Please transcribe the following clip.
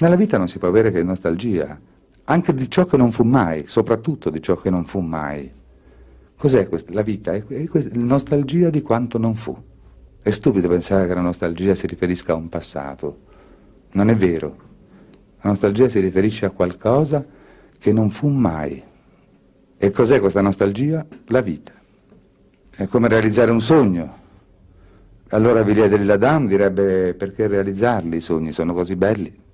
Nella vita non si può avere che nostalgia, anche di ciò che non fu mai, soprattutto di ciò che non fu mai. Cos'è questa? La vita è, è questa, nostalgia di quanto non fu. È stupido pensare che la nostalgia si riferisca a un passato. Non è vero. La nostalgia si riferisce a qualcosa che non fu mai. E cos'è questa nostalgia? La vita. È come realizzare un sogno. Allora Villiers de l'Adam direbbe perché realizzarli i sogni sono così belli?